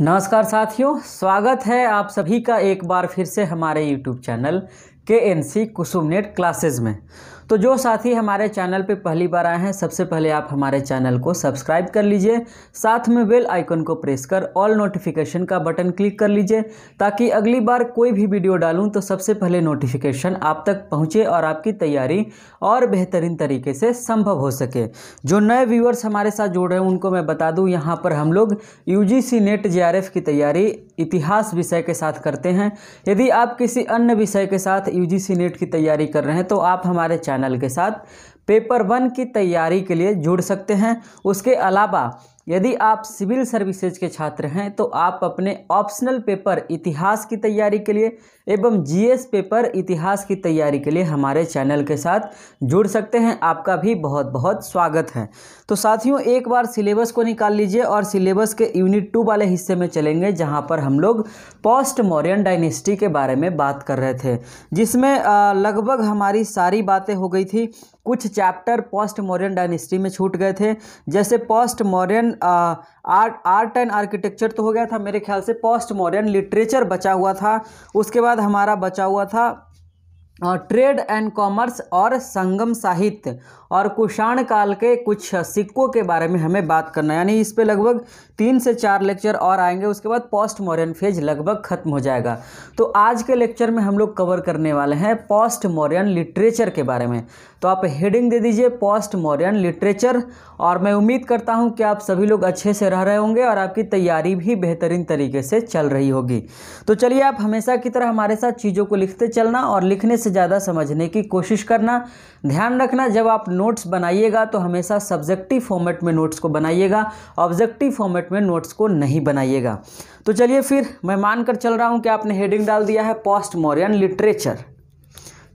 नमस्कार साथियों स्वागत है आप सभी का एक बार फिर से हमारे यूट्यूब चैनल के N C Kusum net classes में तो जो साथी हमारे चैनल पे पहली बार आए हैं सबसे पहले आप हमारे चैनल को सब्सक्राइब कर लीजिए साथ में बेल आइकन को प्रेस कर ऑल नोटिफिकेशन का बटन क्लिक कर लीजिए ताकि अगली बार कोई भी वीडियो डालूँ तो सबसे पहले नोटिफिकेशन आप तक पहुँचे और आपकी तैयारी और बेहतरीन तरीके से संभव हो सके जो नए व्यूअर्स हमारे साथ जुड़ रहे हैं उनको मैं बता दूँ यहाँ पर हम लोग यू नेट जे की तैयारी इतिहास विषय के साथ करते हैं यदि आप किसी अन्य विषय के साथ यू नेट की तैयारी कर रहे हैं तो आप हमारे चैनल चैनल के साथ पेपर वन की तैयारी के लिए जुड़ सकते हैं उसके अलावा यदि आप सिविल सर्विसेज के छात्र हैं तो आप अपने ऑप्शनल पेपर इतिहास की तैयारी के लिए एवं जीएस पेपर इतिहास की तैयारी के लिए हमारे चैनल के साथ जुड़ सकते हैं आपका भी बहुत बहुत स्वागत है तो साथियों एक बार सिलेबस को निकाल लीजिए और सिलेबस के यूनिट टू वाले हिस्से में चलेंगे जहां पर हम लोग पोस्ट मॉरियन डायनेस्टी के बारे में बात कर रहे थे जिसमें लगभग हमारी सारी बातें हो गई थी कुछ चैप्टर पोस्ट मॉडर्न डायनेस्टी में छूट गए थे जैसे post modern art art and architecture तो हो गया था मेरे ख्याल से पोस्ट मॉडर्न लिटरेचर बचा हुआ था उसके बाद बाद हमारा बचा हुआ था ट्रेड एंड कॉमर्स और संगम साहित्य और कुषाण काल के कुछ सिक्कों के बारे में हमें बात करना यानी इस पे लगभग तीन से चार लेक्चर और आएंगे उसके बाद पोस्ट मॉरियन फेज लगभग ख़त्म हो जाएगा तो आज के लेक्चर में हम लोग कवर करने वाले हैं पोस्ट मॉरियन लिटरेचर के बारे में तो आप हेडिंग दे दीजिए पोस्ट मॉडर्न लिटरेचर और मैं उम्मीद करता हूँ कि आप सभी लोग अच्छे से रह रहे होंगे और आपकी तैयारी भी बेहतरीन तरीके से चल रही होगी तो चलिए आप हमेशा की तरह हमारे साथ चीज़ों को लिखते चलना और लिखने से ज़्यादा समझने की कोशिश करना ध्यान रखना जब आप नोट्स बनाइएगा तो हमेशा सब्जेक्टिव फॉर्मेट में नोट्स को बनाइएगा ऑब्जेक्टिव फॉर्मेट में नोट्स को नहीं बनाइएगा तो चलिए फिर मैं मानकर चल रहा हूँ कि आपने हेडिंग डाल दिया है पोस्ट मॉडर्न लिटरेचर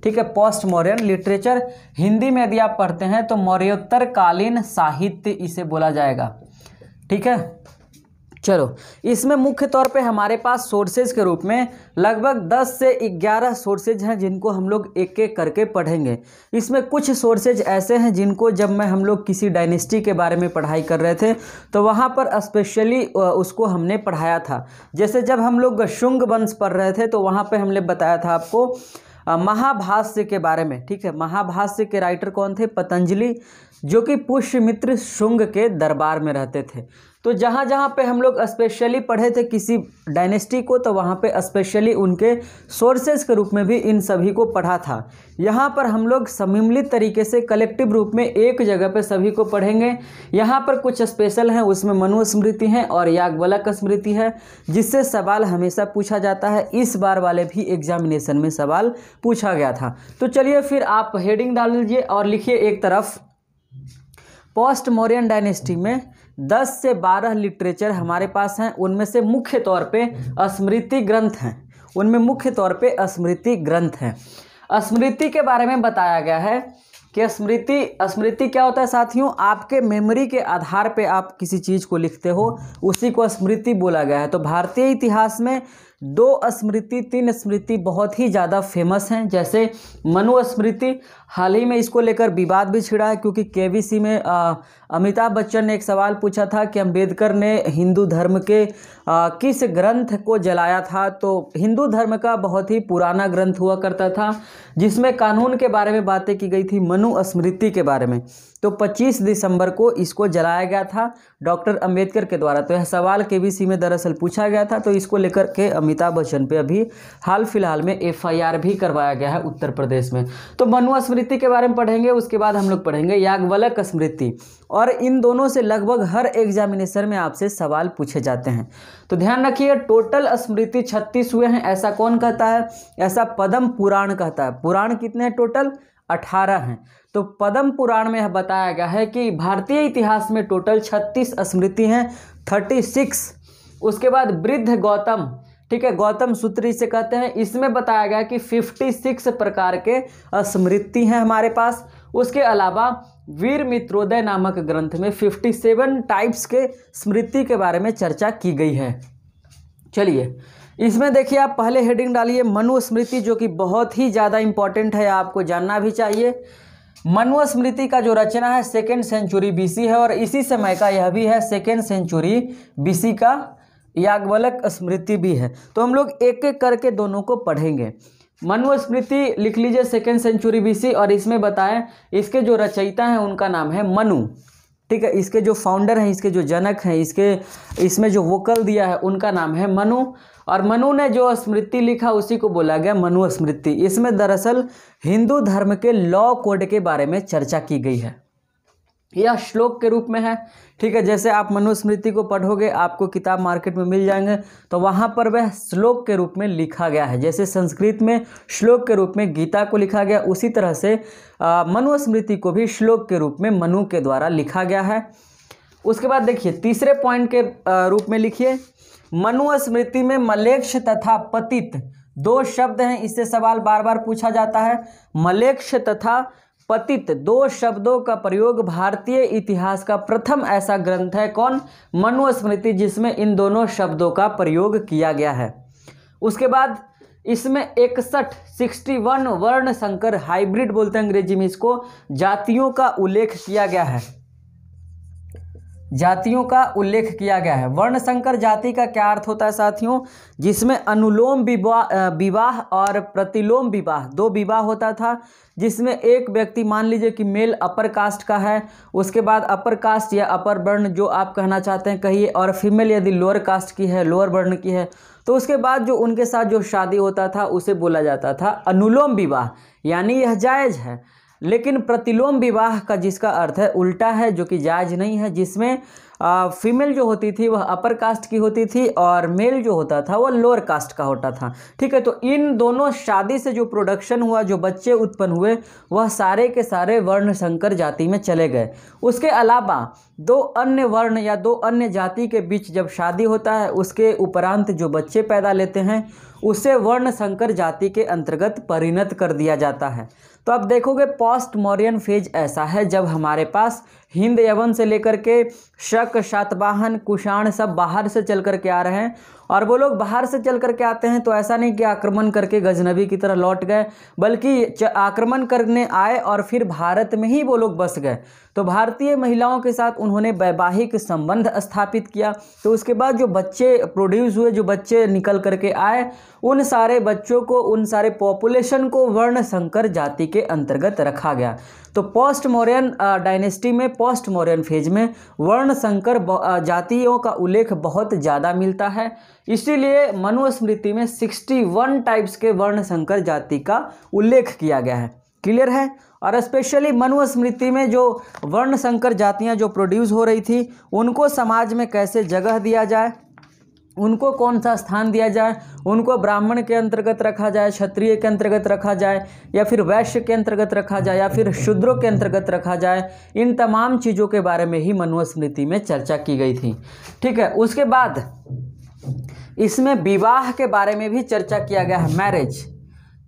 ठीक है पोस्ट मौर्यन लिटरेचर हिंदी में यदि आप पढ़ते हैं तो मौर्योत्तरकालीन साहित्य इसे बोला जाएगा ठीक है चलो इसमें मुख्य तौर पे हमारे पास सोर्सेज के रूप में लगभग 10 से 11 सोर्सेज हैं जिनको हम लोग एक एक करके पढ़ेंगे इसमें कुछ सोर्सेज ऐसे हैं जिनको जब मैं हम लोग किसी डायनेस्टी के बारे में पढ़ाई कर रहे थे तो वहाँ पर स्पेशली उसको हमने पढ़ाया था जैसे जब हम लोग शुंग वंश पढ़ रहे थे तो वहाँ पर हमने बताया था आपको महाभाष्य के बारे में ठीक है महाभाष्य के राइटर कौन थे पतंजलि जो कि पुष्यमित्र शुंग के दरबार में रहते थे तो जहाँ जहाँ पे हम लोग स्पेशली पढ़े थे किसी डायनेस्टी को तो वहाँ पे स्पेशली उनके सोर्सेज के रूप में भी इन सभी को पढ़ा था यहाँ पर हम लोग समिमलित तरीके से कलेक्टिव रूप में एक जगह पे सभी को पढ़ेंगे यहाँ पर कुछ स्पेशल हैं उसमें मनुस्मृति हैं और याग्वलक स्मृति है जिससे सवाल हमेशा पूछा जाता है इस बार वाले भी एग्जामिनेशन में सवाल पूछा गया था तो चलिए फिर आप हेडिंग डाल लीजिए और लिखिए एक तरफ पोस्ट मौर्यन डायनेस्टी में 10 से 12 लिटरेचर हमारे पास हैं उनमें से मुख्य तौर पे स्मृति ग्रंथ हैं उनमें मुख्य तौर पे स्मृति ग्रंथ हैं स्मृति के बारे में बताया गया है कि स्मृति स्मृति क्या होता है साथियों आपके मेमोरी के आधार पे आप किसी चीज़ को लिखते हो उसी को स्मृति बोला गया है तो भारतीय इतिहास में दो स्मृति तीन स्मृति बहुत ही ज़्यादा फेमस हैं जैसे मनुस्मृति हाल ही में इसको लेकर विवाद भी छिड़ा है क्योंकि केवीसी में अमिताभ बच्चन ने एक सवाल पूछा था कि अंबेडकर ने हिंदू धर्म के आ, किस ग्रंथ को जलाया था तो हिंदू धर्म का बहुत ही पुराना ग्रंथ हुआ करता था जिसमें कानून के बारे में बातें की गई थी मनु स्मृति के बारे में तो 25 दिसंबर को इसको जलाया गया था डॉक्टर अंबेडकर के द्वारा तो यह सवाल के सी में दरअसल पूछा गया था तो इसको लेकर के अमिताभ बच्चन पे अभी हाल फिलहाल में एफआईआर भी करवाया गया है उत्तर प्रदेश में तो मनु स्मृति स्मृति के बारे में पढ़ेंगे उसके बाद हम लोग पढ़ेंगे याग्वलक स्मृति और इन दोनों से लगभग हर एग्जामिनेशन में आपसे सवाल पूछे जाते हैं तो ध्यान रखिए टोटल स्मृति छत्तीस हुए हैं ऐसा कौन कहता है ऐसा पदम पुराण कहता है पुराण कितने हैं टोटल अठारह हैं तो पदम पुराण में बताया गया है कि भारतीय इतिहास में टोटल छत्तीस स्मृति हैं थर्टी उसके बाद वृद्ध गौतम ठीक है गौतम सूत्र इसे कहते हैं इसमें बताया गया कि 56 प्रकार के स्मृति हैं हमारे पास उसके अलावा वीर मित्रोदय नामक ग्रंथ में 57 टाइप्स के स्मृति के बारे में चर्चा की गई है चलिए इसमें देखिए आप पहले हेडिंग डालिए मनुस्मृति जो कि बहुत ही ज़्यादा इंपॉर्टेंट है आपको जानना भी चाहिए मनुस्मृति का जो रचना है सेकेंड सेंचुरी बीसी है और इसी समय का यह भी है सेकेंड सेंचुरी बीसी का याग्वलक स्मृति भी है तो हम लोग एक एक करके दोनों को पढ़ेंगे मनु स्मृति लिख लीजिए सेकेंड सेंचुरी बीसी और इसमें बताएं इसके जो रचयिता हैं उनका नाम है मनु ठीक है इसके जो फाउंडर हैं इसके जो जनक हैं इसके इसमें जो वोकल दिया है उनका नाम है मनु और मनु ने जो स्मृति लिखा उसी को बोला गया मनु स्मृति इसमें दरअसल हिंदू धर्म के लॉ कोड के बारे में चर्चा की गई है यह श्लोक के रूप में है ठीक है जैसे आप मनुस्मृति को पढ़ोगे आपको किताब मार्केट में मिल जाएंगे तो वहाँ पर वह श्लोक के रूप में लिखा गया है जैसे संस्कृत में श्लोक के रूप में गीता को लिखा गया उसी तरह से मनुस्मृति को भी श्लोक के रूप में मनु के द्वारा लिखा गया है उसके बाद देखिए तीसरे पॉइंट के रूप में लिखिए मनुस्मृति में मलेक्ष तथा पतित दो शब्द हैं इससे सवाल बार बार पूछा जाता है मलेक्ष तथा पतित दो शब्दों का प्रयोग भारतीय इतिहास का प्रथम ऐसा ग्रंथ है कौन मनुस्मृति जिसमें इन दोनों शब्दों का प्रयोग किया गया है उसके बाद इसमें इकसठ सिक्सटी वन वर्ण संकर हाइब्रिड बोलते हैं अंग्रेजी में इसको जातियों का उल्लेख किया गया है जातियों का उल्लेख किया गया है वर्ण संकर जाति का क्या अर्थ होता है साथियों जिसमें अनुलोम विवाह विवाह और प्रतिलोम विवाह दो विवाह होता था जिसमें एक व्यक्ति मान लीजिए कि मेल अपर कास्ट का है उसके बाद अपर कास्ट या अपर वर्ण जो आप कहना चाहते हैं कहिए और फीमेल यदि लोअर कास्ट की है लोअर वर्ण की है तो उसके बाद जो उनके साथ जो शादी होता था उसे बोला जाता था अनुलोम विवाह यानी यह जायज़ है लेकिन प्रतिलोम विवाह का जिसका अर्थ है उल्टा है जो कि जायज नहीं है जिसमें फीमेल जो होती थी वह अपर कास्ट की होती थी और मेल जो होता था वह लोअर कास्ट का होता था ठीक है तो इन दोनों शादी से जो प्रोडक्शन हुआ जो बच्चे उत्पन्न हुए वह सारे के सारे वर्ण संकर जाति में चले गए उसके अलावा दो अन्य वर्ण या दो अन्य जाति के बीच जब शादी होता है उसके उपरांत जो बच्चे पैदा लेते हैं उसे वर्ण संकर जाति के अंतर्गत परिणत कर दिया जाता है तो आप देखोगे पोस्ट मॉरियन फेज ऐसा है जब हमारे पास हिंद यवन से लेकर के शक सातवाहन कुषाण सब बाहर से चल कर के आ रहे हैं और वो लोग बाहर से चल करके आते हैं तो ऐसा नहीं कि आक्रमण करके गजनबी की तरह लौट गए बल्कि आक्रमण करने आए और फिर भारत में ही वो लोग बस गए तो भारतीय महिलाओं के साथ उन्होंने वैवाहिक संबंध स्थापित किया तो उसके बाद जो बच्चे प्रोड्यूस हुए जो बच्चे निकल करके आए उन सारे बच्चों को उन सारे पॉपुलेशन को वर्ण संकर जाति के अंतर्गत रखा गया तो पोस्ट मोरियन डायनेस्टी में पोस्ट मोरियन फेज में वर्ण संकर जातियों का उल्लेख बहुत ज़्यादा मिलता है इसीलिए मनुस्मृति में सिक्सटी वन टाइप्स के वर्ण संकर जाति का उल्लेख किया गया है क्लियर है और स्पेशली मनुस्मृति में जो वर्ण संकर जातियाँ जो प्रोड्यूस हो रही थी उनको समाज में कैसे जगह दिया जाए उनको कौन सा स्थान दिया जाए उनको ब्राह्मण के अंतर्गत रखा जाए क्षत्रिय के अंतर्गत रखा जाए या फिर वैश्य के अंतर्गत रखा जाए या फिर शूद्रों के अंतर्गत रखा जाए इन तमाम चीज़ों के बारे में ही मनुस्मृति में चर्चा की गई थी ठीक है उसके बाद इसमें विवाह के बारे में भी चर्चा किया गया है मैरिज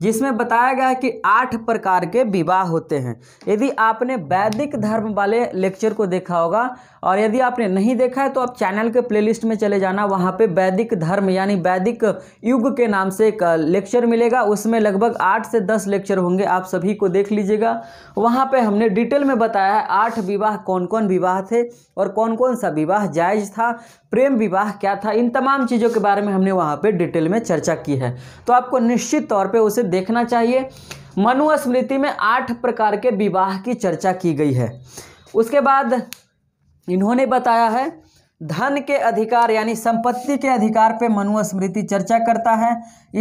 जिसमें बताया गया है कि आठ प्रकार के विवाह होते हैं यदि आपने वैदिक धर्म वाले लेक्चर को देखा होगा और यदि आपने नहीं देखा है तो आप चैनल के प्लेलिस्ट में चले जाना वहाँ पे वैदिक धर्म यानी वैदिक युग के नाम से एक लेक्चर मिलेगा उसमें लगभग आठ से दस लेक्चर होंगे आप सभी को देख लीजिएगा वहाँ पर हमने डिटेल में बताया है आठ विवाह कौन कौन विवाह थे और कौन कौन सा विवाह जायज़ था प्रेम विवाह क्या था इन तमाम चीज़ों के बारे में हमने वहाँ पर डिटेल में चर्चा की है तो आपको निश्चित तौर पर उसे देखना चाहिए मनुस्मृति में आठ प्रकार के विवाह की चर्चा की गई है उसके बाद इन्होंने बताया है धन के अधिकार यानी संपत्ति के अधिकार पे मनुस्मृति चर्चा करता है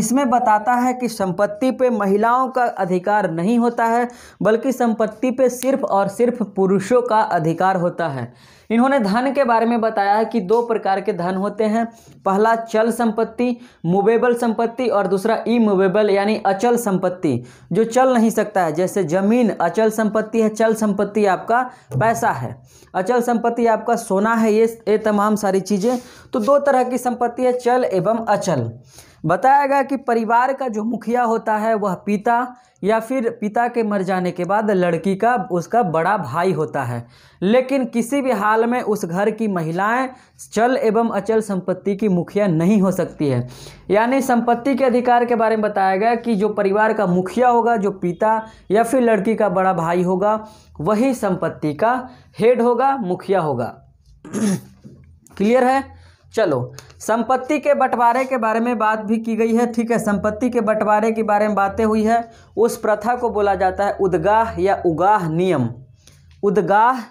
इसमें बताता है कि संपत्ति पे महिलाओं का अधिकार नहीं होता है बल्कि संपत्ति पे सिर्फ और सिर्फ पुरुषों का अधिकार होता है इन्होंने धन के बारे में बताया है कि दो प्रकार के धन होते हैं पहला चल संपत्ति मूवेबल संपत्ति और दूसरा इमूवेबल यानी अचल संपत्ति जो चल नहीं सकता है जैसे जमीन अचल संपत्ति है चल संपत्ति आपका पैसा है अचल संपत्ति आपका सोना है ये ये तमाम सारी चीज़ें तो दो तरह की संपत्ति है चल एवं अचल बताया गया कि परिवार का जो मुखिया होता है वह पिता या फिर पिता के मर जाने के बाद लड़की का उसका बड़ा भाई होता है लेकिन किसी भी हाल में उस घर की महिलाएं चल एवं अचल संपत्ति की मुखिया नहीं हो सकती है यानी संपत्ति के अधिकार के बारे में बताया गया कि जो परिवार का मुखिया होगा जो पिता या फिर लड़की का बड़ा भाई होगा वही संपत्ति का हेड होगा मुखिया होगा क्लियर है चलो संपत्ति के बंटवारे के बारे में बात भी की गई है ठीक है संपत्ति के बंटवारे के बारे में बातें हुई है उस प्रथा को बोला जाता है उदगाह या उगाह नियम उदगाह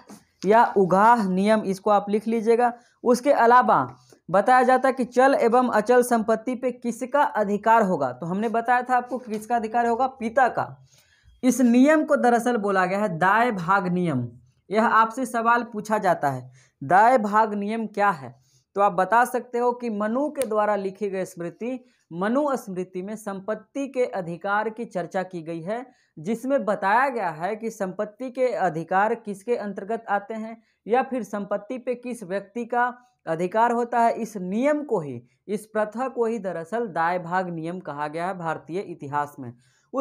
या उगाह नियम इसको आप लिख लीजिएगा उसके अलावा बताया जाता है कि चल एवं अचल संपत्ति पे किसका अधिकार होगा तो हमने बताया था आपको किसका अधिकार होगा पिता का इस नियम को दरअसल बोला गया है दाय भाग नियम यह आपसे सवाल पूछा जाता है दाय भाग नियम क्या है तो आप बता सकते हो कि मनु के द्वारा लिखी गई स्मृति मनु स्मृति में संपत्ति के अधिकार की चर्चा की गई है जिसमें बताया गया है कि संपत्ति के अधिकार किसके अंतर्गत आते हैं या फिर संपत्ति पे किस व्यक्ति का अधिकार होता है इस नियम को ही इस प्रथा को ही दरअसल दायभाग भाग नियम कहा गया है भारतीय इतिहास में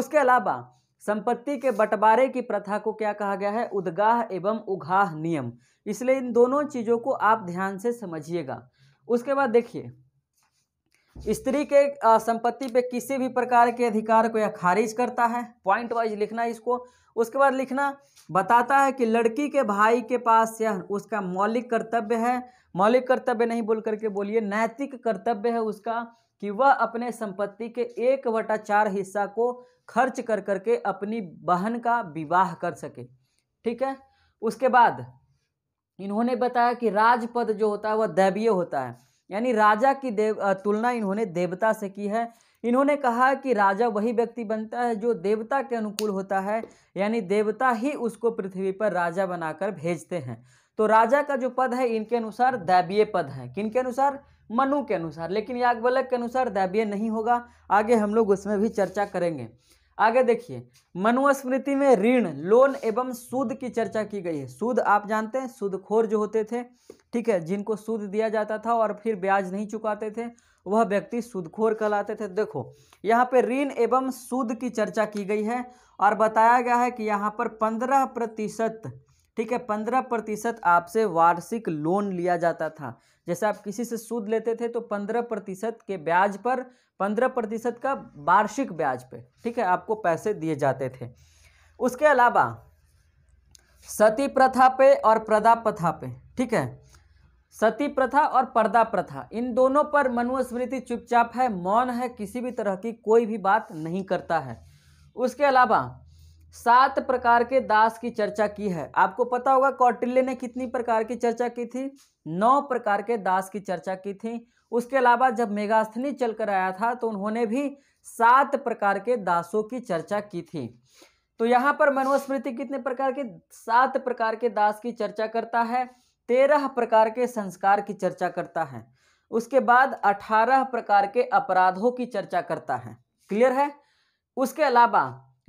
उसके अलावा संपत्ति के बंटवारे की प्रथा को क्या कहा गया है उदगाह एवं उगाह नियम इसलिए इन दोनों चीज़ों को आप ध्यान से समझिएगा उसके बाद देखिए स्त्री के संपत्ति पे किसी भी प्रकार के अधिकार को यह खारिज करता है पॉइंट वाइज लिखना इसको उसके बाद लिखना बताता है कि लड़की के भाई के पास यह उसका मौलिक कर्तव्य है मौलिक कर्तव्य नहीं बोल करके बोलिए नैतिक कर्तव्य है उसका कि वह अपने संपत्ति के एक वटा चार हिस्सा को खर्च कर करके अपनी बहन का विवाह कर सके ठीक है उसके बाद इन्होंने बताया कि राजपद जो होता है वह दैवीय होता है यानी राजा की देव तुलना इन्होंने देवता से की है इन्होंने कहा कि राजा वही व्यक्ति बनता है जो देवता के अनुकूल होता है यानी देवता ही उसको पृथ्वी पर राजा बनाकर भेजते हैं तो राजा का जो पद है इनके अनुसार दैवीय पद है किन के अनुसार मनु के अनुसार लेकिन याग्वलक के अनुसार दैवीय नहीं होगा आगे हम लोग उसमें भी चर्चा करेंगे आगे देखिए मनुस्मृति में ऋण लोन एवं सूद की चर्चा की गई है सूद आप जानते हैं सूदखोर जो होते थे ठीक है जिनको सूद दिया जाता था और फिर ब्याज नहीं चुकाते थे वह व्यक्ति सूदखोर कहलाते थे देखो यहाँ पे ऋण एवं सूद की चर्चा की गई है और बताया गया है कि यहाँ पर पंद्रह प्रतिशत ठीक है पंद्रह प्रतिशत आपसे वार्षिक लोन लिया जाता था जैसे आप किसी से सूद लेते थे तो पंद्रह प्रतिशत के ब्याज पर पंद्रह प्रतिशत का वार्षिक ब्याज पे ठीक है आपको पैसे दिए जाते थे उसके अलावा सती प्रथा पे और प्रदा प्रथा पे ठीक है सती प्रथा और पर्दा प्रथा इन दोनों पर मनुस्मृति चुपचाप है मौन है किसी भी तरह की कोई भी बात नहीं करता है उसके अलावा सात प्रकार के दास की चर्चा की है आपको पता होगा कौटिल्य ने कितनी प्रकार की चर्चा की थी नौ प्रकार के दास की चर्चा की थी उसके अलावा जब मेघास्थनी चलकर आया था तो उन्होंने भी सात प्रकार के दासों की चर्चा की थी तो यहाँ पर मनुस्मृति कितने प्रकार के सात प्रकार के दास की चर्चा करता है तेरह प्रकार के संस्कार की चर्चा करता है उसके बाद अठारह प्रकार के अपराधों की चर्चा करता है क्लियर है उसके अलावा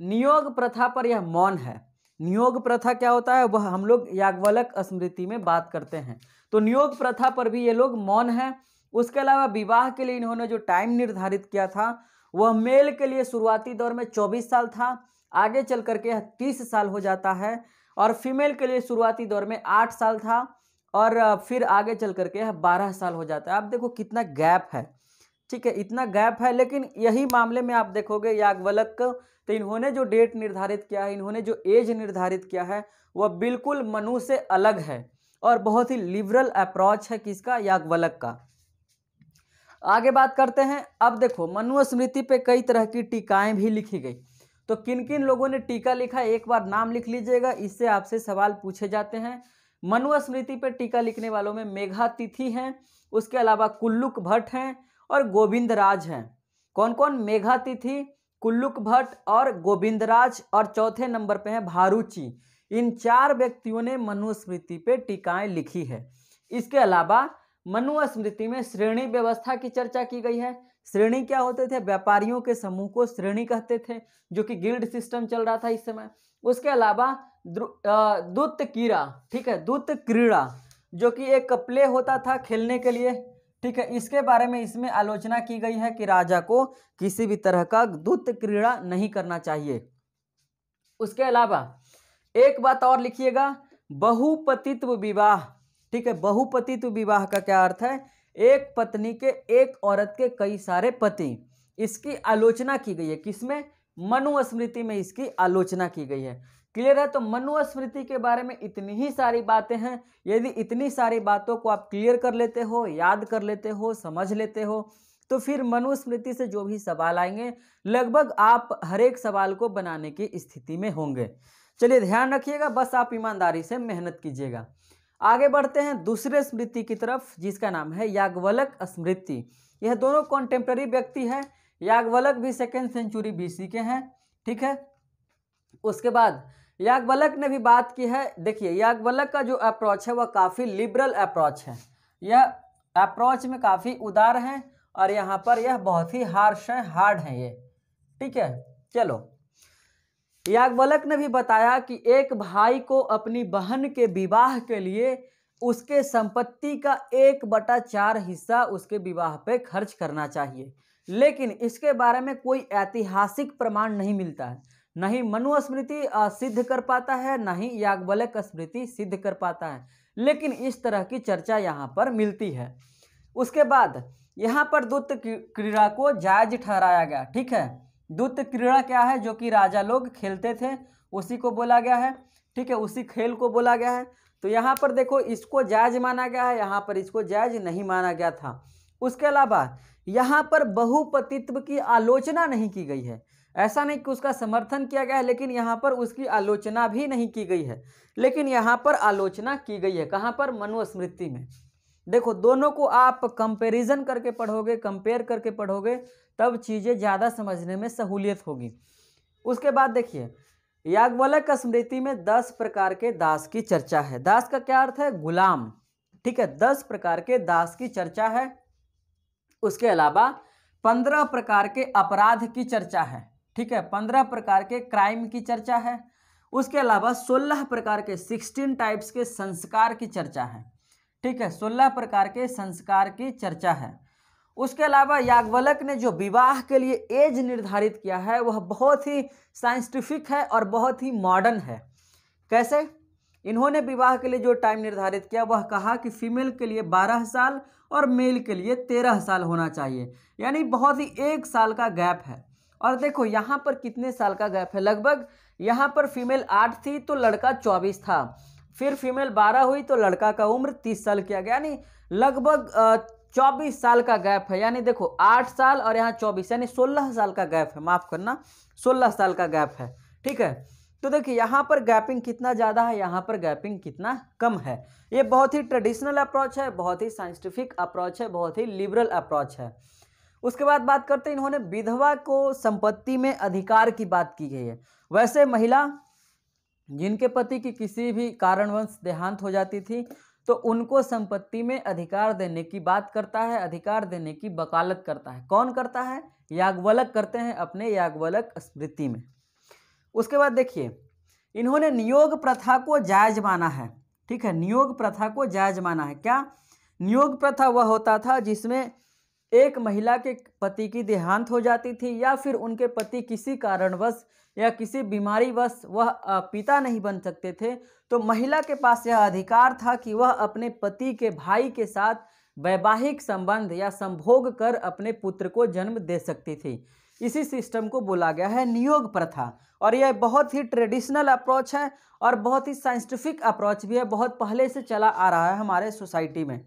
नियोग प्रथा पर यह मौन है नियोग प्रथा क्या होता है वह हम लोग याग्वलक स्मृति में बात करते हैं तो नियोग प्रथा पर भी ये लोग मौन है उसके अलावा विवाह के लिए इन्होंने जो टाइम निर्धारित किया था वह मेल के लिए शुरुआती दौर में चौबीस साल था आगे चल करके यह तीस साल हो जाता है और फीमेल के लिए शुरुआती दौर में आठ साल था और फिर आगे चल करके यह बारह साल हो जाता है आप देखो कितना गैप है ठीक है इतना गैप है लेकिन यही मामले में आप देखोगे याग्वलक तो इन्होंने जो डेट निर्धारित किया है इन्होंने जो एज निर्धारित किया है वह बिल्कुल मनु से अलग है और बहुत ही लिबरल अप्रोच है किसका याग्वलक का आगे बात करते हैं अब देखो मनुस्मृति पे कई तरह की टीकाएं भी लिखी गई तो किन किन लोगों ने टीका लिखा एक बार नाम लिख लीजिएगा इससे आपसे सवाल पूछे जाते हैं मनुस्मृति पे टीका लिखने वालों में मेघा तिथि हैं उसके अलावा कुल्लुक भट्ट हैं और गोविंदराज हैं कौन कौन मेघातिथि कुल्लुक भट्ट और गोविंदराज और चौथे नंबर पे हैं भारूची इन चार व्यक्तियों ने मनुस्मृति पे टीकाएं लिखी है इसके अलावा मनुस्मृति में श्रेणी व्यवस्था की चर्चा की गई है श्रेणी क्या होते थे व्यापारियों के समूह को श्रेणी कहते थे जो कि गिल्ड सिस्टम चल रहा था इस समय उसके अलावा दूत कीड़ा ठीक है दूत क्रीड़ा जो कि एक प्ले होता था खेलने के लिए ठीक है इसके बारे में इसमें आलोचना की गई है कि राजा को किसी भी तरह का दूत क्रीड़ा नहीं करना चाहिए उसके अलावा एक बात और लिखिएगा बहुपतित्व विवाह ठीक है बहुपतित्व विवाह का क्या अर्थ है एक पत्नी के एक औरत के कई सारे पति इसकी आलोचना की गई है किसमें मनुस्मृति में इसकी आलोचना की गई है क्लियर है तो मनुस्मृति के बारे में इतनी ही सारी बातें हैं यदि इतनी सारी बातों को आप क्लियर कर लेते हो याद कर लेते हो समझ लेते हो तो फिर मनुस्मृति से जो भी सवाल आएंगे लगभग आप हर एक सवाल को बनाने की स्थिति में होंगे चलिए ध्यान रखिएगा बस आप ईमानदारी से मेहनत कीजिएगा आगे बढ़ते हैं दूसरे स्मृति की तरफ जिसका नाम है याग्वलक स्मृति यह दोनों कॉन्टेम्प्रेरी व्यक्ति है याज्ञवलक भी सेकेंड सेंचुरी बी के हैं ठीक है उसके बाद याग्वलक ने भी बात की है देखिए याग्वलक का जो अप्रोच है वह काफ़ी लिबरल अप्रोच है यह अप्रोच में काफ़ी उदार है और यहाँ पर यह बहुत ही हार्श है हार्ड है ये ठीक है चलो याग्वलक ने भी बताया कि एक भाई को अपनी बहन के विवाह के लिए उसके संपत्ति का एक बटा चार हिस्सा उसके विवाह पे खर्च करना चाहिए लेकिन इसके बारे में कोई ऐतिहासिक प्रमाण नहीं मिलता है न ही मनुस्मृति सिद्ध कर पाता है न ही याग्वलक स्मृति सिद्ध कर पाता है लेकिन इस तरह की चर्चा यहाँ पर मिलती है उसके बाद यहाँ पर दूत क्रीड़ा को जायज ठहराया गया ठीक है दूत क्रीड़ा क्या है जो कि राजा लोग खेलते थे उसी को बोला गया है ठीक है उसी खेल को बोला गया है तो यहाँ पर देखो इसको जायज माना गया है यहाँ पर इसको जायज नहीं माना गया था उसके अलावा यहाँ पर बहुपतित्व की आलोचना नहीं की गई है ऐसा नहीं कि उसका समर्थन किया गया है लेकिन यहाँ पर उसकी आलोचना भी नहीं की गई है लेकिन यहाँ पर आलोचना की गई है कहाँ पर मनुस्मृति में देखो दोनों को आप कंपेरिजन करके पढ़ोगे कंपेयर करके पढ़ोगे तब चीज़ें ज़्यादा समझने में सहूलियत होगी उसके बाद देखिए याग्वलक स्मृति में दस प्रकार के दास की चर्चा है दास का क्या अर्थ है गुलाम ठीक है दस प्रकार के दास की चर्चा है उसके अलावा पंद्रह प्रकार के अपराध की चर्चा है ठीक है पंद्रह प्रकार के क्राइम की चर्चा है उसके अलावा सोलह प्रकार के सिक्सटीन टाइप्स के संस्कार की चर्चा है ठीक है सोलह प्रकार के संस्कार की चर्चा है उसके अलावा याग्वलक ने जो विवाह के लिए एज निर्धारित किया है वह बहुत ही साइंटिफिक है और बहुत ही मॉडर्न है कैसे इन्होंने विवाह के लिए जो टाइम निर्धारित किया वह कहा कि फीमेल के लिए बारह साल और मेल के लिए तेरह साल होना चाहिए यानी बहुत ही एक साल का गैप है और देखो यहाँ पर कितने साल का गैप है लगभग यहाँ पर फीमेल आठ थी तो लड़का चौबीस था फिर फीमेल बारह हुई तो लड़का का उम्र तीस साल किया गया यानी लगभग चौबीस साल का गैप है यानी देखो आठ साल और यहाँ चौबीस यानी सोलह साल का गैप है माफ़ करना सोलह साल का गैप है ठीक है तो देखिए यहाँ पर गैपिंग कितना ज़्यादा है यहाँ पर गैपिंग कितना कम है ये बहुत ही ट्रेडिशनल अप्रोच है बहुत ही साइंटिफिक अप्रोच है बहुत ही लिबरल अप्रोच है उसके बाद बात करते हैं इन्होंने विधवा को संपत्ति में अधिकार की बात की गई है वैसे महिला जिनके पति की किसी भी कारणवश देहांत हो जाती थी तो उनको संपत्ति में अधिकार देने की बात करता है अधिकार देने की वकालत करता है कौन करता है याग्वलक करते हैं अपने याग्वलक स्मृति में उसके बाद देखिए इन्होंने नियोग प्रथा को जायज माना है ठीक है नियोग प्रथा को जायज माना है क्या नियोग प्रथा वह होता था जिसमें एक महिला के पति की देहांत हो जाती थी या फिर उनके पति किसी कारणवश या किसी बीमारीवश वह पिता नहीं बन सकते थे तो महिला के पास यह अधिकार था कि वह अपने पति के भाई के साथ वैवाहिक संबंध या संभोग कर अपने पुत्र को जन्म दे सकती थी इसी सिस्टम को बोला गया है नियोग प्रथा और यह बहुत ही ट्रेडिशनल अप्रोच है और बहुत ही साइंटिफिक अप्रोच भी है बहुत पहले से चला आ रहा है हमारे सोसाइटी में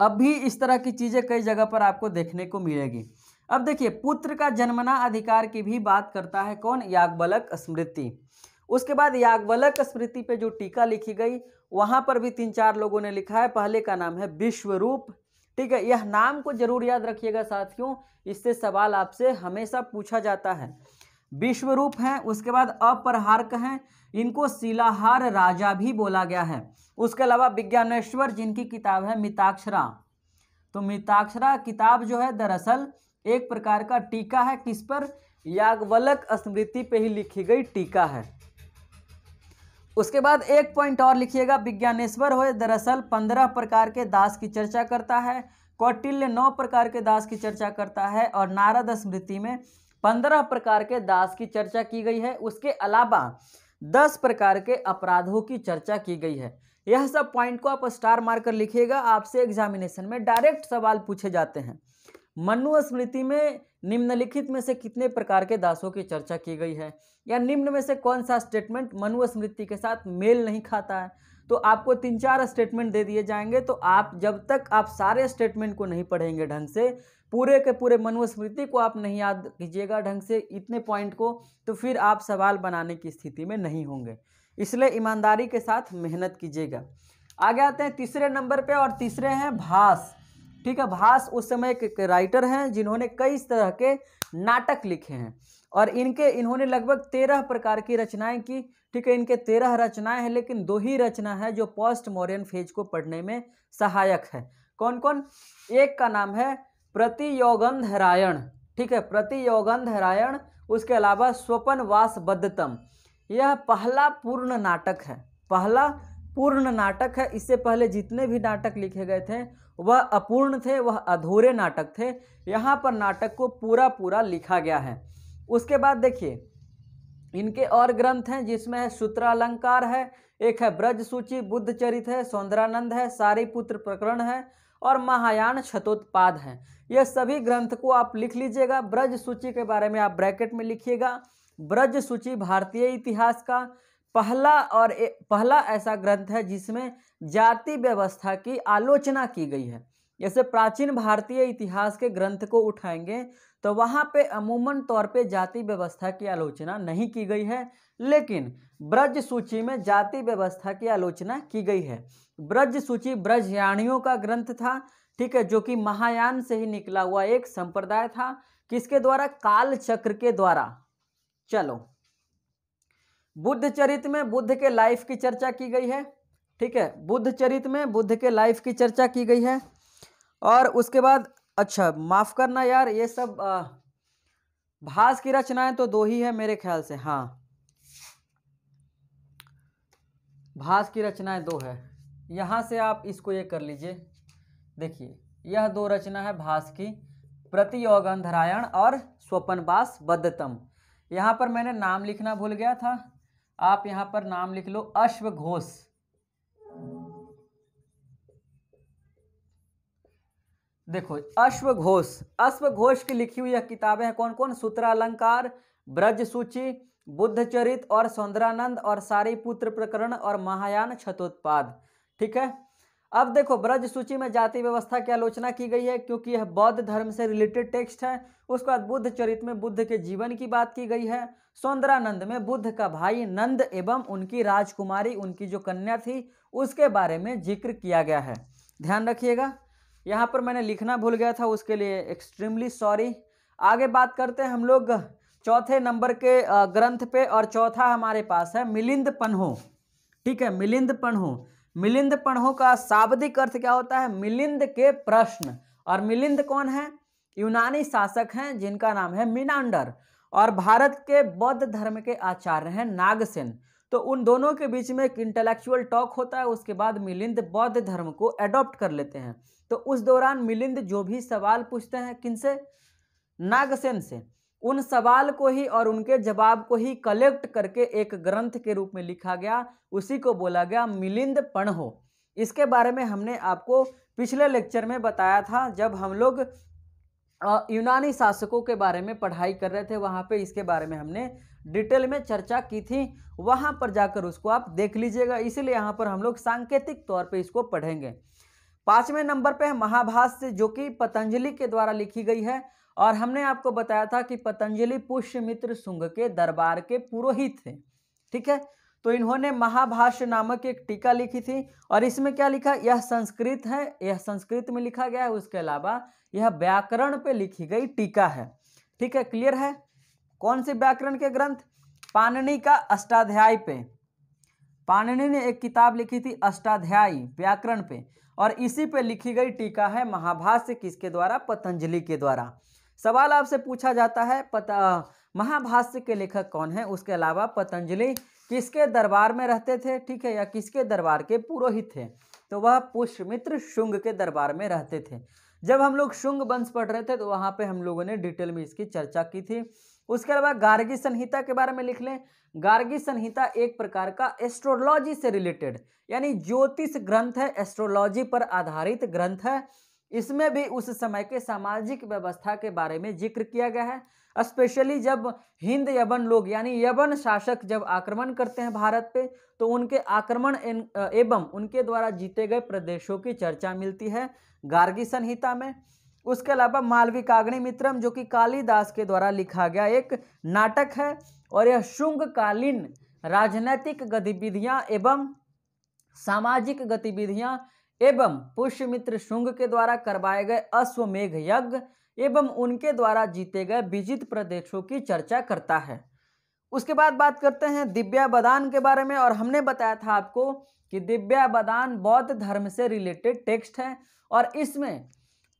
अब भी इस तरह की चीज़ें कई जगह पर आपको देखने को मिलेगी अब देखिए पुत्र का जन्मना अधिकार की भी बात करता है कौन याग्बलक स्मृति उसके बाद याग्बलक स्मृति पे जो टीका लिखी गई वहाँ पर भी तीन चार लोगों ने लिखा है पहले का नाम है विश्वरूप ठीक है यह नाम को जरूर याद रखिएगा साथियों इससे सवाल आपसे हमेशा पूछा जाता है विश्वरूप हैं उसके बाद अपरहार्क हैं इनको शिलाहार राजा भी बोला गया है उसके अलावा विज्ञानेश्वर जिनकी किताब है मिताक्षरा तो मिताक्षरा किताब जो है दरअसल एक प्रकार का टीका है किस पर यागवलक स्मृति पे ही लिखी गई टीका है उसके बाद एक पॉइंट और लिखिएगा विज्ञानेश्वर हो दरअसल पंद्रह प्रकार के दास की चर्चा करता है कौटिल्य नौ प्रकार के दास की चर्चा करता है और नारद स्मृति में पंद्रह प्रकार के दास की चर्चा की गई है उसके अलावा दस प्रकार के अपराधों की चर्चा की गई है यह सब पॉइंट को आप स्टार मारकर लिखिएगा आपसे एग्जामिनेशन में डायरेक्ट सवाल पूछे जाते हैं मनु स्मृति में निम्नलिखित में से कितने प्रकार के दासों की चर्चा की गई है या निम्न में से कौन सा स्टेटमेंट मनु स्मृति के साथ मेल नहीं खाता है तो आपको तीन चार स्टेटमेंट दे दिए जाएंगे तो आप जब तक आप सारे स्टेटमेंट को नहीं पढ़ेंगे ढंग से पूरे के पूरे मनुस्मृति को आप नहीं याद कीजिएगा ढंग से इतने पॉइंट को तो फिर आप सवाल बनाने की स्थिति में नहीं होंगे इसलिए ईमानदारी के साथ मेहनत कीजिएगा आगे आते हैं तीसरे नंबर पे और तीसरे हैं भास ठीक है भास उस समय एक राइटर हैं जिन्होंने कई तरह के नाटक लिखे हैं और इनके इन्होंने लगभग तेरह प्रकार की रचनाएं की ठीक है इनके तेरह रचनाएं हैं लेकिन दो ही रचना है जो पोस्ट मॉडर्न फेज को पढ़ने में सहायक है कौन कौन एक का नाम है प्रतियोगंधरायण ठीक है प्रतियोगंधरायण उसके अलावा वास बद्धतम यह पहला पूर्ण नाटक है पहला पूर्ण नाटक है इससे पहले जितने भी नाटक लिखे गए थे वह अपूर्ण थे वह अधूरे नाटक थे यहाँ पर नाटक को पूरा पूरा लिखा गया है उसके बाद देखिए इनके और ग्रंथ हैं जिसमें है सूत्रालंकार है एक है ब्रज सूची बुद्ध चरित है सौंदरानंद है सारीपुत्र प्रकरण है और महायान छतोत्पाद है यह सभी ग्रंथ को आप लिख लीजिएगा ब्रज सूची के बारे में आप ब्रैकेट में लिखिएगा ब्रज सूची भारतीय इतिहास का पहला और ए, पहला ऐसा ग्रंथ है जिसमें जाति व्यवस्था की आलोचना की गई है जैसे प्राचीन भारतीय इतिहास के ग्रंथ को उठाएंगे तो वहाँ पे अमूमन तौर पे जाति व्यवस्था की आलोचना नहीं की गई है लेकिन ब्रज सूची में जाति व्यवस्था की आलोचना की गई है ब्रज सूची ब्रजयाणियों का ग्रंथ था ठीक है जो कि महायान से ही निकला हुआ एक संप्रदाय था किसके द्वारा काल चक्र के द्वारा चलो बुद्ध चरित में बुद्ध के लाइफ की चर्चा की गई है ठीक है बुद्ध चरित में बुद्ध के लाइफ की चर्चा की गई है और उसके बाद अच्छा माफ़ करना यार ये सब आ, भास की रचनाएं तो दो ही है मेरे ख्याल से हाँ भास की रचनाएं दो है यहां से आप इसको ये कर लीजिए देखिए यह दो रचना है भास की प्रति और स्वपनवास बद्धतम यहाँ पर मैंने नाम लिखना भूल गया था आप यहाँ पर नाम लिख लो अश्व घोष देखो अश्व घोष अश्व घोष की लिखी हुई यह किताबें हैं कौन कौन सूत्रालंकार ब्रज सूची बुद्ध चरित और सौंदरानंद और सारी पुत्र प्रकरण और महायान छतोत्पाद ठीक है अब देखो ब्रज सूची में जाति व्यवस्था की आलोचना की गई है क्योंकि यह बौद्ध धर्म से रिलेटेड टेक्स्ट है उसके बाद बुद्ध चरित में बुद्ध के जीवन की बात की गई है सौंदरानंद में बुद्ध का भाई नंद एवं उनकी राजकुमारी उनकी जो कन्या थी उसके बारे में जिक्र किया गया है ध्यान रखिएगा यहाँ पर मैंने लिखना भूल गया था उसके लिए एक्सट्रीमली सॉरी आगे बात करते हैं हम लोग चौथे नंबर के ग्रंथ पे और चौथा हमारे पास है मिलिंद पन्हो ठीक है मिलिंद पन्हो मिलिंद पढ़ों का शाब्दिक अर्थ क्या होता है मिलिंद के प्रश्न और मिलिंद कौन है यूनानी शासक हैं जिनका नाम है मिनांडर और भारत के बौद्ध धर्म के आचार्य हैं नागसेन तो उन दोनों के बीच में एक इंटेलेक्चुअल टॉक होता है उसके बाद मिलिंद बौद्ध धर्म को एडॉप्ट कर लेते हैं तो उस दौरान मिलिंद जो भी सवाल पूछते हैं किनसे नागसेन से उन सवाल को ही और उनके जवाब को ही कलेक्ट करके एक ग्रंथ के रूप में लिखा गया उसी को बोला गया मिलिंद पणहो इसके बारे में हमने आपको पिछले लेक्चर में बताया था जब हम लोग यूनानी शासकों के बारे में पढ़ाई कर रहे थे वहाँ पे इसके बारे में हमने डिटेल में चर्चा की थी वहाँ पर जाकर उसको आप देख लीजिएगा इसीलिए यहाँ पर हम लोग सांकेतिक तौर पे इसको पढ़ेंगे पाँचवें नंबर पे है महाभाष्य जो कि पतंजलि के द्वारा लिखी गई है और हमने आपको बताया था कि पतंजलि पुष्यमित्र सुंग के दरबार के पुरोहित थे ठीक है तो इन्होंने महाभाष्य नामक एक टीका लिखी थी और इसमें क्या लिखा यह संस्कृत है यह संस्कृत में लिखा गया है उसके अलावा यह व्याकरण पे लिखी गई टीका है ठीक है क्लियर है कौन से व्याकरण के ग्रंथ पाणनी का अष्टाध्याय पे पाणनी ने एक किताब लिखी थी अष्टाध्यायी व्याकरण पे और इसी पे लिखी गई टीका है महाभाष्य किसके द्वारा पतंजलि के द्वारा सवाल आपसे पूछा जाता है पता महाभाष्य के लेखक कौन है उसके अलावा पतंजलि किसके दरबार में रहते थे ठीक है या किसके दरबार के पुरोहित थे तो वह पुष्यमित्र शुंग के दरबार में रहते थे जब हम लोग शुंग वंश पढ़ रहे थे तो वहाँ पे हम लोगों ने डिटेल में इसकी चर्चा की थी उसके अलावा गार्गी संहिता के बारे में लिख लें गार्गी संहिता एक प्रकार का एस्ट्रोलॉजी से रिलेटेड यानी ज्योतिष ग्रंथ है एस्ट्रोलॉजी पर आधारित ग्रंथ है इसमें भी उस समय के सामाजिक व्यवस्था के बारे में जिक्र किया गया है स्पेशली जब हिंद यवन लोग यानी यवन शासक जब आक्रमण करते हैं भारत पे तो उनके आक्रमण एवं उनके द्वारा जीते गए प्रदेशों की चर्चा मिलती है गार्गी संहिता में उसके अलावा मालवी कागणी मित्रम जो कि कालिदास के द्वारा लिखा गया एक नाटक है और यह शुंगकालीन राजनैतिक गतिविधियां एवं सामाजिक गतिविधियां एवं पुष्यमित्र शुंग के द्वारा करवाए गए अश्वमेघ यज्ञ एवं उनके द्वारा जीते गए विजित प्रदेशों की चर्चा करता है उसके बाद बात करते हैं दिव्या बदान के बारे में और हमने बताया था आपको कि दिव्या बदान बौद्ध धर्म से रिलेटेड टेक्स्ट है और इसमें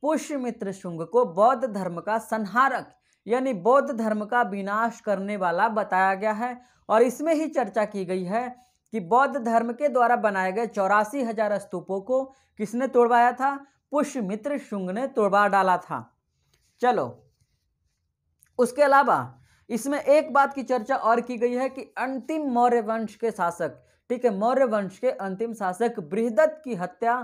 पुष्यमित्र शुंग को बौद्ध धर्म का संहारक यानी बौद्ध धर्म का विनाश करने वाला बताया गया है और इसमें ही चर्चा की गई है कि बौद्ध धर्म के द्वारा बनाए गए चौरासी हजार स्तूपों को किसने तोड़वाया था पुष्यमित्र शुंग ने तोड़वा डाला था चलो उसके अलावा इसमें एक बात की चर्चा और की गई है कि अंतिम मौर्य वंश के शासक ठीक है मौर्य वंश के अंतिम शासक बृहदत्त की हत्या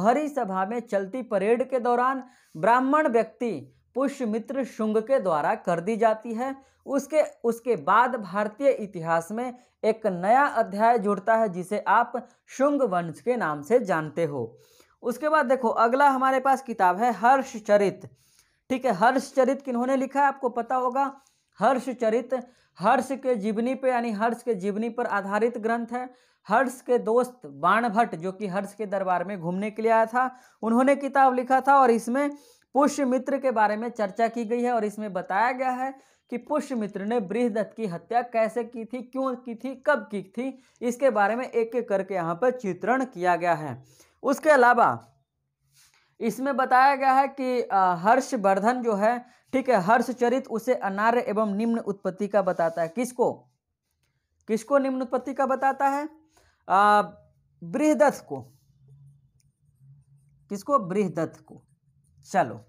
भरी सभा में चलती परेड के दौरान ब्राह्मण व्यक्ति पुष्यमित्र शुंग के द्वारा कर दी जाती है उसके उसके बाद भारतीय इतिहास में एक नया अध्याय जुड़ता है जिसे आप शुंग वंश के नाम से जानते हो उसके बाद देखो अगला हमारे पास किताब है हर्षचरित ठीक है हर्षचरित किन्होंने लिखा है आपको पता होगा हर्षचरित हर्ष के जीवनी पे यानी हर्ष के जीवनी पर आधारित ग्रंथ है हर्ष के दोस्त बाणभट्ट जो कि हर्ष के दरबार में घूमने के लिए आया था उन्होंने किताब लिखा था और इसमें पुष्य मित्र के बारे में चर्चा की गई है और इसमें बताया गया है कि पुष्यमित्र ने बृहदत्त की हत्या कैसे की थी क्यों की थी कब की थी इसके बारे में एक एक करके यहाँ पर चित्रण किया गया है उसके अलावा इसमें बताया गया है कि हर्षवर्धन जो है ठीक है हर्षचरित उसे अनार्य एवं निम्न उत्पत्ति का बताता है किसको किसको निम्न उत्पत्ति का बताता है बृहदत्त को किसको बृहदत्त को चलो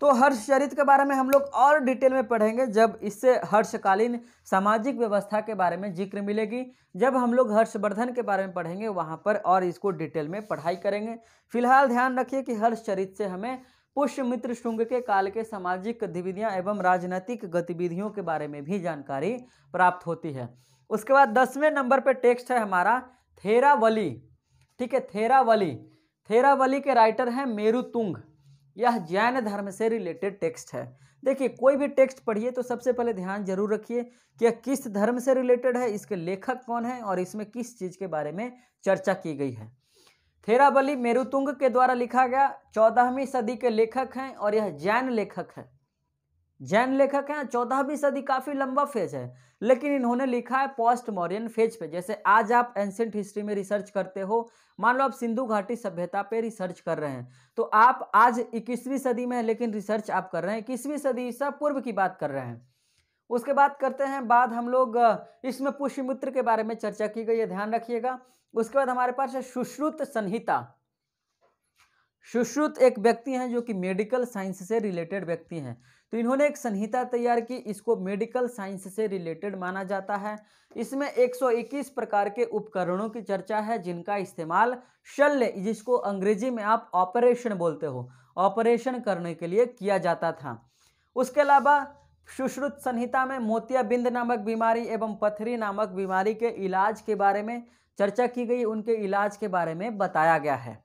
तो हर्ष चरित्र के बारे में हम लोग और डिटेल में पढ़ेंगे जब इससे हर्षकालीन सामाजिक व्यवस्था के बारे में जिक्र मिलेगी जब हम लोग हर्षवर्धन के बारे में पढ़ेंगे वहाँ पर और इसको डिटेल में पढ़ाई करेंगे फिलहाल ध्यान रखिए कि हर्षचरित से हमें पुष्यमित्र शुंग के काल के सामाजिक गतिविधियाँ एवं राजनीतिक गतिविधियों के बारे में भी जानकारी प्राप्त होती है उसके बाद दसवें नंबर पर टेक्स्ट है हमारा थेरावली ठीक है थेरावली थेरावली के राइटर हैं मेरुतुंग यह जैन धर्म से रिलेटेड टेक्स्ट है देखिए कोई भी टेक्स्ट पढ़िए तो सबसे पहले ध्यान जरूर रखिए कि यह किस धर्म से रिलेटेड है इसके लेखक कौन है और इसमें किस चीज़ के बारे में चर्चा की गई है थेराबली मेरुतुंग के द्वारा लिखा गया चौदहवीं सदी के लेखक हैं और यह जैन लेखक है जैन लेखक हैं चौदहवीं सदी काफ़ी लंबा फेज है लेकिन इन्होंने लिखा है पोस्ट मॉरियन फेज पे जैसे आज आप एंशेंट हिस्ट्री में रिसर्च करते हो मान लो आप सिंधु घाटी सभ्यता पे रिसर्च कर रहे हैं तो आप आज इक्कीसवीं सदी में लेकिन रिसर्च आप कर रहे हैं इक्कीसवीं सदी ईसा पूर्व की बात कर रहे हैं उसके बाद करते हैं बाद हम लोग इसमें पुष्यमित्र के बारे में चर्चा की गई है ध्यान रखिएगा उसके बाद हमारे पास है सुश्रुत संहिता सुश्रुत एक व्यक्ति हैं जो कि मेडिकल साइंस से रिलेटेड व्यक्ति हैं तो इन्होंने एक संहिता तैयार की इसको मेडिकल साइंस से रिलेटेड माना जाता है इसमें 121 प्रकार के उपकरणों की चर्चा है जिनका इस्तेमाल शल्य जिसको अंग्रेजी में आप ऑपरेशन बोलते हो ऑपरेशन करने के लिए किया जाता था उसके अलावा सुश्रुत संहिता में मोतियाबिंद नामक बीमारी एवं पथरी नामक बीमारी के इलाज के बारे में चर्चा की गई उनके इलाज के बारे में बताया गया है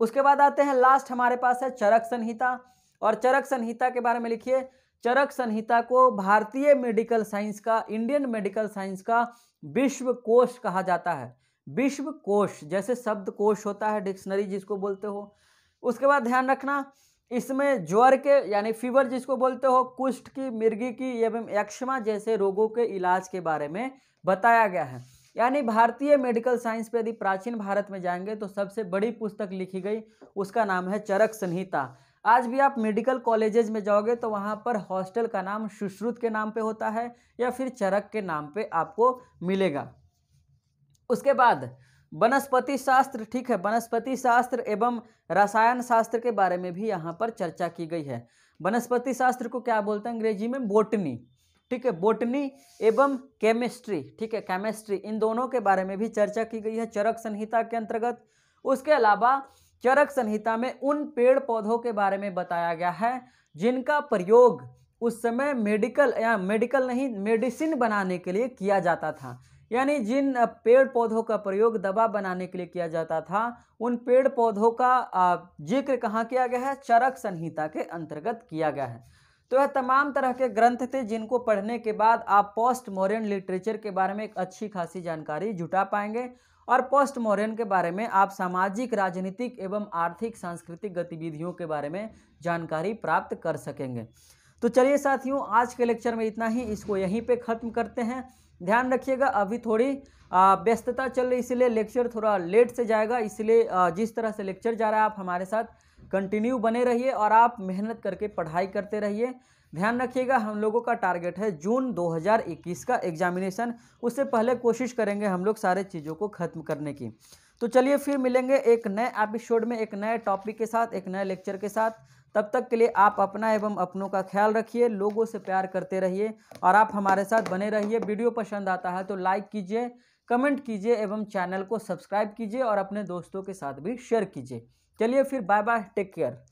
उसके बाद आते हैं लास्ट हमारे पास है चरक संहिता और चरक संहिता के बारे में लिखिए चरक संहिता को भारतीय मेडिकल साइंस का इंडियन मेडिकल साइंस का विश्व कोश कहा जाता है विश्व कोश जैसे शब्द कोश होता है डिक्शनरी जिसको बोलते हो उसके बाद ध्यान रखना इसमें ज्वर के यानी फीवर जिसको बोलते हो कुष्ठ की मिर्गी की एवं यक्षमा जैसे रोगों के इलाज के बारे में बताया गया है यानी भारतीय मेडिकल साइंस पे यदि प्राचीन भारत में जाएंगे तो सबसे बड़ी पुस्तक लिखी गई उसका नाम है चरक संहिता आज भी आप मेडिकल कॉलेजेज में जाओगे तो वहाँ पर हॉस्टल का नाम सुश्रुत के नाम पे होता है या फिर चरक के नाम पे आपको मिलेगा उसके बाद वनस्पति शास्त्र ठीक है वनस्पति शास्त्र एवं रसायन शास्त्र के बारे में भी यहाँ पर चर्चा की गई है वनस्पति शास्त्र को क्या बोलते हैं अंग्रेजी में बोटनी ठीक है बोटनी एवं केमिस्ट्री ठीक है केमिस्ट्री इन दोनों के बारे में भी चर्चा की गई है चरक संहिता के अंतर्गत उसके अलावा चरक संहिता में उन पेड़ पौधों के बारे में बताया गया है जिनका प्रयोग उस समय मेडिकल या मेडिकल नहीं मेडिसिन बनाने के लिए किया जाता था यानी जिन पेड़ पौधों का प्रयोग दवा बनाने के लिए किया जाता था उन पेड़ पौधों का जिक्र कहाँ किया गया है चरक संहिता के अंतर्गत किया गया है तो यह तमाम तरह के ग्रंथ थे जिनको पढ़ने के बाद आप पोस्ट मॉडर्न लिटरेचर के बारे में एक अच्छी खासी जानकारी जुटा पाएंगे और पोस्ट मॉडर्न के बारे में आप सामाजिक राजनीतिक एवं आर्थिक सांस्कृतिक गतिविधियों के बारे में जानकारी प्राप्त कर सकेंगे तो चलिए साथियों आज के लेक्चर में इतना ही इसको यहीं पे ख़त्म करते हैं ध्यान रखिएगा अभी थोड़ी व्यस्तता चल रही इसलिए लेक्चर थोड़ा लेट से जाएगा इसलिए जिस तरह से लेक्चर जा रहा है आप हमारे साथ कंटिन्यू बने रहिए और आप मेहनत करके पढ़ाई करते रहिए ध्यान रखिएगा हम लोगों का टारगेट है जून 2021 का एग्जामिनेशन उससे पहले कोशिश करेंगे हम लोग सारे चीज़ों को ख़त्म करने की तो चलिए फिर मिलेंगे एक नए एपिसोड में एक नए टॉपिक के साथ एक नए लेक्चर के साथ तब तक के लिए आप अपना एवं अपनों का ख्याल रखिए लोगों से प्यार करते रहिए और आप हमारे साथ बने रहिए वीडियो पसंद आता है तो लाइक कीजिए कमेंट कीजिए एवं चैनल को सब्सक्राइब कीजिए और अपने दोस्तों के साथ भी शेयर कीजिए चलिए फिर बाय बाय टेक केयर